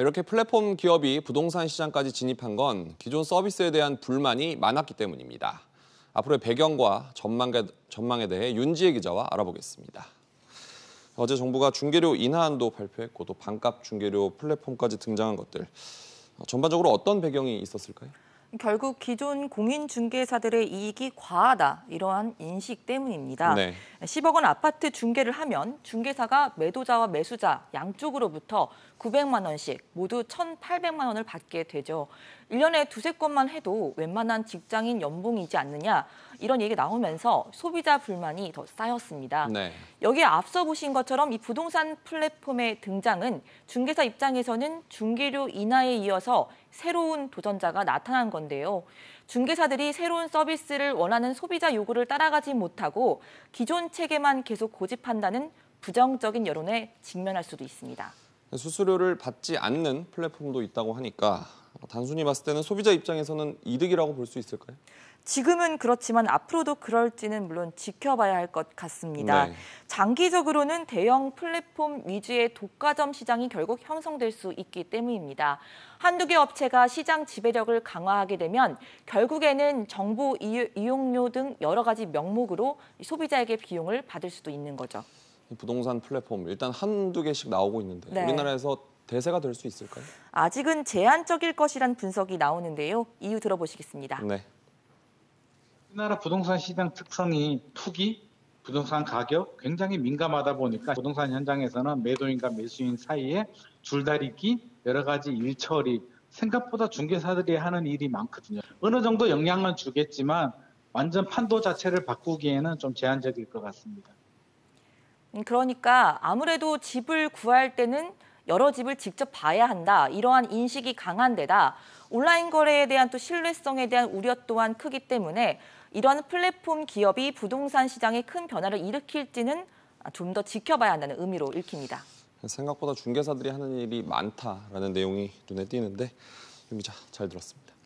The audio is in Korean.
이렇게 플랫폼 기업이 부동산 시장까지 진입한 건 기존 서비스에 대한 불만이 많았기 때문입니다. 앞으로의 배경과 전망에, 대해 윤지혜 기자와 알아보겠습니다. 어제 정부가 중개료 인하안도 발표했고 또 반값 중개료 플랫폼까지 등장한 것들 어, 전반적으로 어떤 배경이 있었을까요? 결국 기존 공인중개사들의 이익이 과하다 이러한 인식 때문입니다. 네. 10억 원 아파트 중개를 하면 중개사가 매도자와 매수자 양쪽으로부터 900만 원씩 모두 1,800만 원을 받게 되죠. 1년에 두세 건만 해도 웬만한 직장인 연봉이지 않느냐 이런 얘기 나오면서 소비자 불만이 더 쌓였습니다. 네. 여기에 앞서 보신 것처럼 이 부동산 플랫폼의 등장은 중개사 입장에서는 중개료 인하에 이어서 새로운 도전자가 나타난 건데요. 중개사들이 새로운 서비스를 원하는 소비자 요구를 따라가지 못하고 기존 한 책에만 계속 고집한다는 부정적인 여론에 직면할 수도 있습니다. 수수료를 받지 않는 플랫폼도 있다고 하니까 단순히 봤을 때는 소비자 입장에서는 이득이라고 볼 수 있을까요? 지금은 그렇지만 앞으로도 그럴지는 물론 지켜봐야 할 것 같습니다. 네. 장기적으로는 대형 플랫폼 위주의 독과점 시장이 결국 형성될 수 있기 때문입니다. 한두 개 업체가 시장 지배력을 강화하게 되면 결국에는 정부 이용료 등 여러 가지 명목으로 소비자에게 비용을 받을 수도 있는 거죠. 부동산 플랫폼 일단 한두 개씩 나오고 있는데 네. 우리나라에서 대세가 될 수 있을까요? 아직은 제한적일 것이란 분석이 나오는데요. 이유 들어보시겠습니다. 네. 우리나라 부동산 시장 특성이 투기, 부동산 가격 굉장히 민감하다 보니까 부동산 현장에서는 매도인과 매수인 사이에 줄다리기, 여러 가지 일처리 생각보다 중개사들이 하는 일이 많거든요. 어느 정도 영향은 주겠지만 완전 판도 자체를 바꾸기에는 좀 제한적일 것 같습니다. 음, 그러니까 아무래도 집을 구할 때는 여러 집을 직접 봐야 한다. 이러한 인식이 강한 데다 온라인 거래에 대한 또 신뢰성에 대한 우려 또한 크기 때문에 이러한 플랫폼 기업이 부동산 시장에 큰 변화를 일으킬지는 좀 더 지켜봐야 한다는 의미로 읽힙니다. 생각보다 중개사들이 하는 일이 많다라는 내용이 눈에 띄는데 유미자 잘 들었습니다.